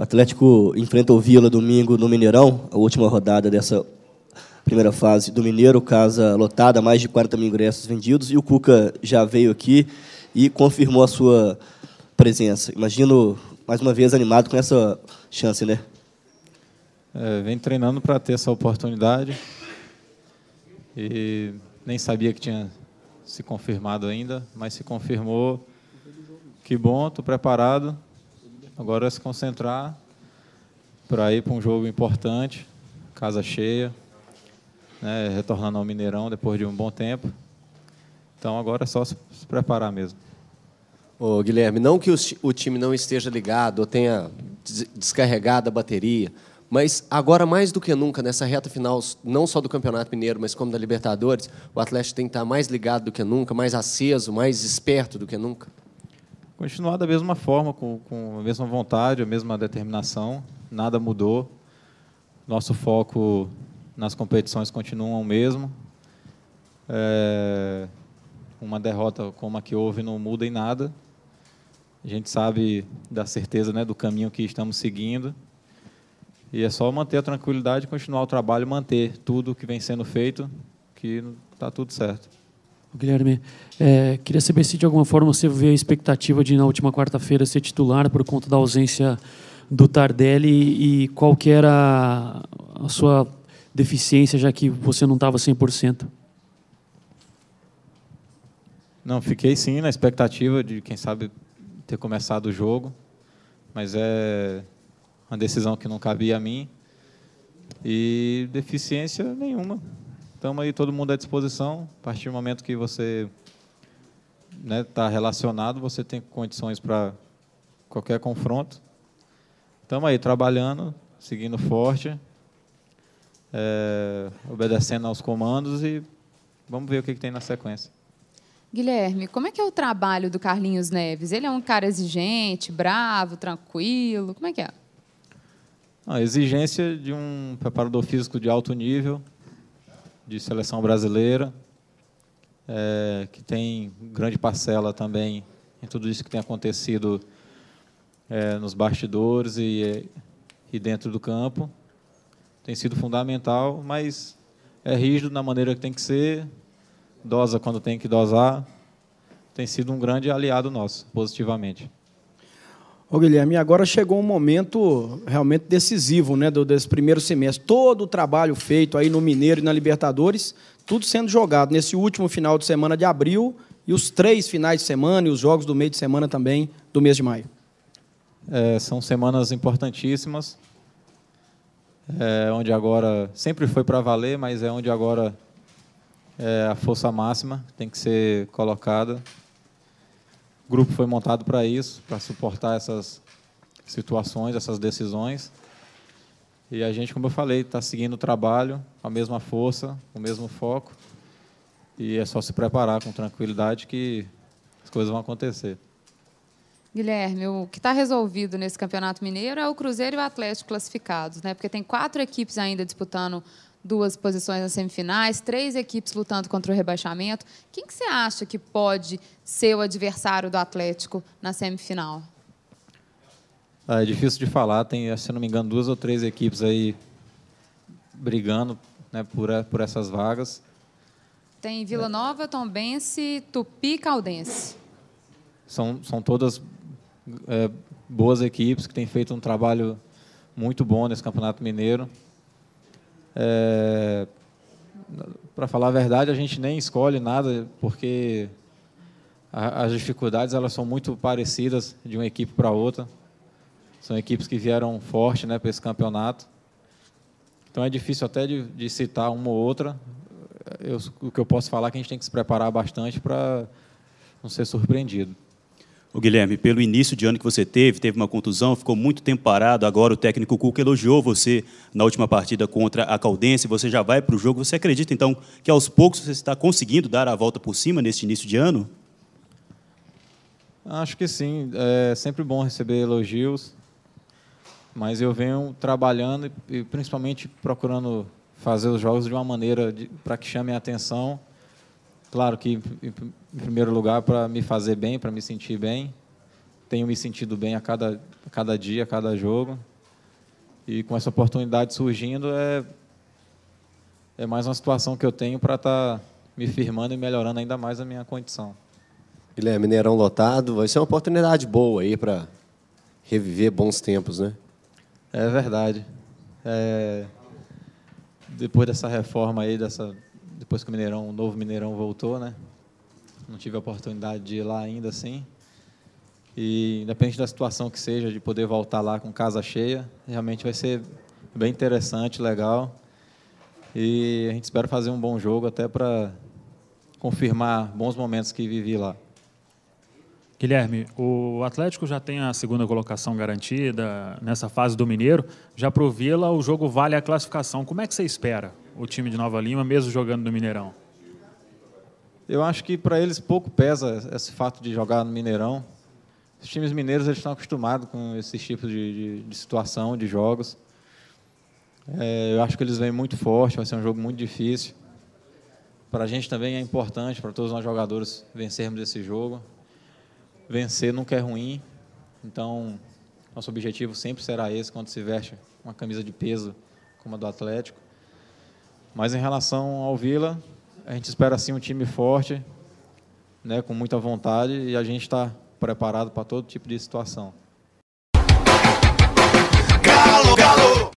O Atlético enfrenta o Vila domingo no Mineirão, a última rodada dessa primeira fase do Mineiro, casa lotada, mais de 40 mil ingressos vendidos, e o Cuca já veio aqui e confirmou a sua presença. Imagino, mais uma vez, animado com essa chance, né? É, vem treinando para ter essa oportunidade e nem sabia que tinha se confirmado ainda, mas se confirmou. Que bom, estou preparado. Agora é se concentrar para ir para um jogo importante, casa cheia, né, retornando ao Mineirão depois de um bom tempo. Então agora é só se preparar mesmo. Ô, Guilherme, não que o time não esteja ligado ou tenha descarregado a bateria, mas agora mais do que nunca, nessa reta final, não só do Campeonato Mineiro, mas como da Libertadores, o Atlético tem que estar mais ligado do que nunca, mais aceso, mais esperto do que nunca continuar da mesma forma, com, com a mesma vontade, a mesma determinação. Nada mudou. Nosso foco nas competições continua o mesmo. É, uma derrota como a que houve não muda em nada. A gente sabe da certeza né, do caminho que estamos seguindo. E é só manter a tranquilidade, continuar o trabalho, manter tudo que vem sendo feito, que está tudo certo. Guilherme, é, queria saber se de alguma forma você vê a expectativa de na última quarta-feira ser titular por conta da ausência do Tardelli e qual que era a sua deficiência, já que você não estava 100%? Não, fiquei sim na expectativa de, quem sabe, ter começado o jogo, mas é uma decisão que não cabia a mim e deficiência nenhuma. Estamos aí todo mundo à disposição. A partir do momento que você está né, tá relacionado, você tem condições para qualquer confronto. Estamos aí trabalhando, seguindo forte, é, obedecendo aos comandos e vamos ver o que, que tem na sequência. Guilherme, como é que é o trabalho do Carlinhos Neves? Ele é um cara exigente, bravo, tranquilo? Como é que é? A exigência de um preparador físico de alto nível, de seleção brasileira, é, que tem grande parcela também em tudo isso que tem acontecido é, nos bastidores e, é, e dentro do campo. Tem sido fundamental, mas é rígido na maneira que tem que ser, dosa quando tem que dosar. Tem sido um grande aliado nosso, positivamente. Ô Guilherme, agora chegou um momento realmente decisivo né, do, desse primeiro semestre. Todo o trabalho feito aí no Mineiro e na Libertadores, tudo sendo jogado nesse último final de semana de abril e os três finais de semana e os jogos do meio de semana também do mês de maio. É, são semanas importantíssimas, é, onde agora sempre foi para valer, mas é onde agora é, a força máxima tem que ser colocada o grupo foi montado para isso, para suportar essas situações, essas decisões. E a gente, como eu falei, está seguindo o trabalho com a mesma força, com o mesmo foco. E é só se preparar com tranquilidade que as coisas vão acontecer. Guilherme, o que está resolvido nesse Campeonato Mineiro é o Cruzeiro e o Atlético classificados, né? Porque tem quatro equipes ainda disputando duas posições nas semifinais, três equipes lutando contra o rebaixamento. Quem que você acha que pode ser o adversário do Atlético na semifinal? Ah, é difícil de falar, tem, se não me engano, duas ou três equipes aí brigando né, por, eh, por essas vagas. Tem Vila é. Nova, Tombense, Tupi Caldense. São, são todas é, boas equipes que têm feito um trabalho muito bom nesse Campeonato Mineiro. É, para falar a verdade, a gente nem escolhe nada, porque a, as dificuldades elas são muito parecidas de uma equipe para outra. São equipes que vieram forte né, para esse campeonato. Então é difícil até de, de citar uma ou outra. Eu, o que eu posso falar é que a gente tem que se preparar bastante para não ser surpreendido. O Guilherme, pelo início de ano que você teve, teve uma contusão, ficou muito tempo parado. Agora o técnico Cuca elogiou você na última partida contra a Caldense. Você já vai para o jogo. Você acredita, então, que aos poucos você está conseguindo dar a volta por cima neste início de ano? Acho que sim. É sempre bom receber elogios. Mas eu venho trabalhando e principalmente procurando fazer os jogos de uma maneira para que chame a atenção Claro que, em primeiro lugar, para me fazer bem, para me sentir bem. Tenho me sentido bem a cada, a cada dia, a cada jogo. E com essa oportunidade surgindo, é, é mais uma situação que eu tenho para estar tá me firmando e melhorando ainda mais a minha condição. é Mineirão lotado, vai ser uma oportunidade boa aí para reviver bons tempos, né? É verdade. É... Depois dessa reforma aí, dessa depois que o Mineirão, o novo Mineirão voltou, né? Não tive a oportunidade de ir lá ainda assim. E independente da situação que seja, de poder voltar lá com casa cheia, realmente vai ser bem interessante, legal. E a gente espera fazer um bom jogo até para confirmar bons momentos que vivi lá. Guilherme, o Atlético já tem a segunda colocação garantida nessa fase do Mineiro. Já o Vila, o jogo vale a classificação. Como é que você espera? o time de Nova Lima, mesmo jogando no Mineirão? Eu acho que para eles pouco pesa esse fato de jogar no Mineirão. Os times mineiros eles estão acostumados com esses tipos de, de, de situação, de jogos. É, eu acho que eles vêm muito forte, vai ser um jogo muito difícil. Para a gente também é importante, para todos nós jogadores, vencermos esse jogo. Vencer nunca é ruim, então nosso objetivo sempre será esse quando se veste uma camisa de peso como a do Atlético. Mas em relação ao Vila, a gente espera sim um time forte, né, com muita vontade e a gente está preparado para todo tipo de situação. Galo, galo!